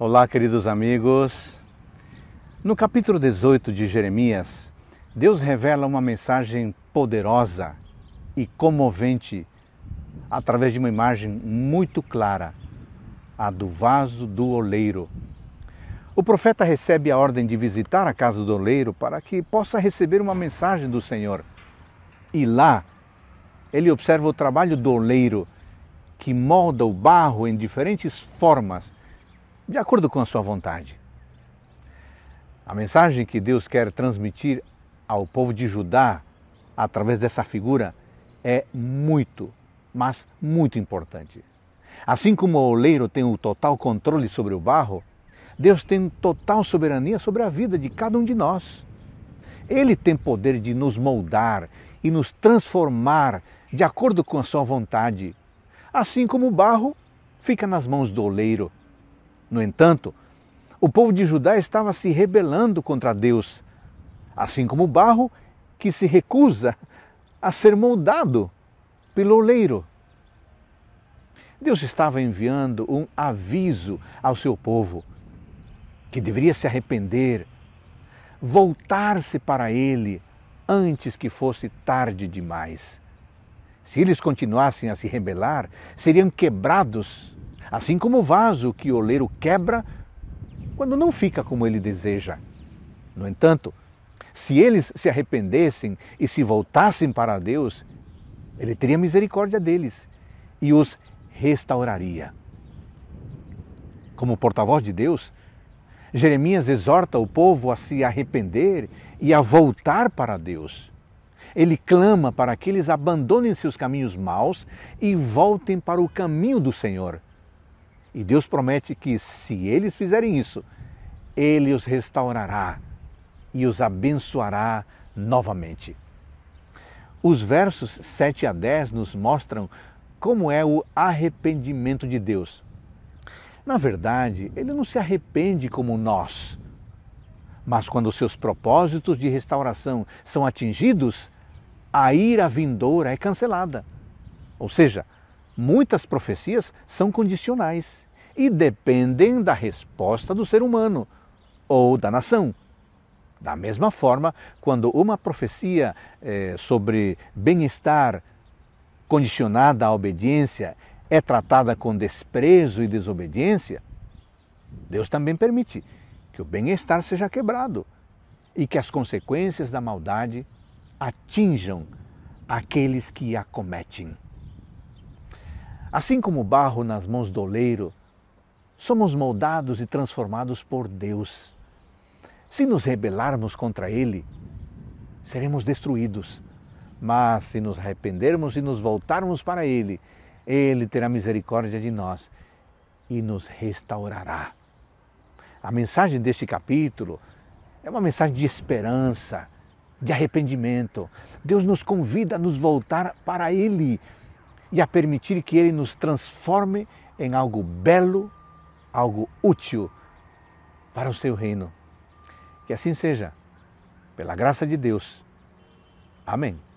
Olá, queridos amigos. No capítulo 18 de Jeremias, Deus revela uma mensagem poderosa e comovente através de uma imagem muito clara, a do vaso do oleiro. O profeta recebe a ordem de visitar a casa do oleiro para que possa receber uma mensagem do Senhor. E lá, ele observa o trabalho do oleiro, que molda o barro em diferentes formas de acordo com a sua vontade. A mensagem que Deus quer transmitir ao povo de Judá através dessa figura é muito, mas muito importante. Assim como o oleiro tem o total controle sobre o barro, Deus tem total soberania sobre a vida de cada um de nós. Ele tem poder de nos moldar e nos transformar de acordo com a sua vontade. Assim como o barro fica nas mãos do oleiro, no entanto, o povo de Judá estava se rebelando contra Deus, assim como o barro que se recusa a ser moldado pelo oleiro. Deus estava enviando um aviso ao seu povo que deveria se arrepender, voltar-se para ele antes que fosse tarde demais. Se eles continuassem a se rebelar, seriam quebrados Assim como o vaso que o oleiro quebra quando não fica como ele deseja. No entanto, se eles se arrependessem e se voltassem para Deus, ele teria misericórdia deles e os restauraria. Como porta-voz de Deus, Jeremias exorta o povo a se arrepender e a voltar para Deus. Ele clama para que eles abandonem seus caminhos maus e voltem para o caminho do Senhor. E Deus promete que se eles fizerem isso, ele os restaurará e os abençoará novamente. Os versos 7 a 10 nos mostram como é o arrependimento de Deus. Na verdade, ele não se arrepende como nós. Mas quando seus propósitos de restauração são atingidos, a ira vindoura é cancelada. Ou seja, Muitas profecias são condicionais e dependem da resposta do ser humano ou da nação. Da mesma forma, quando uma profecia é, sobre bem-estar condicionada à obediência é tratada com desprezo e desobediência, Deus também permite que o bem-estar seja quebrado e que as consequências da maldade atinjam aqueles que a cometem. Assim como barro nas mãos do oleiro, somos moldados e transformados por Deus. Se nos rebelarmos contra Ele, seremos destruídos. Mas se nos arrependermos e nos voltarmos para Ele, Ele terá misericórdia de nós e nos restaurará. A mensagem deste capítulo é uma mensagem de esperança, de arrependimento. Deus nos convida a nos voltar para Ele, e a permitir que Ele nos transforme em algo belo, algo útil para o seu reino. Que assim seja, pela graça de Deus. Amém.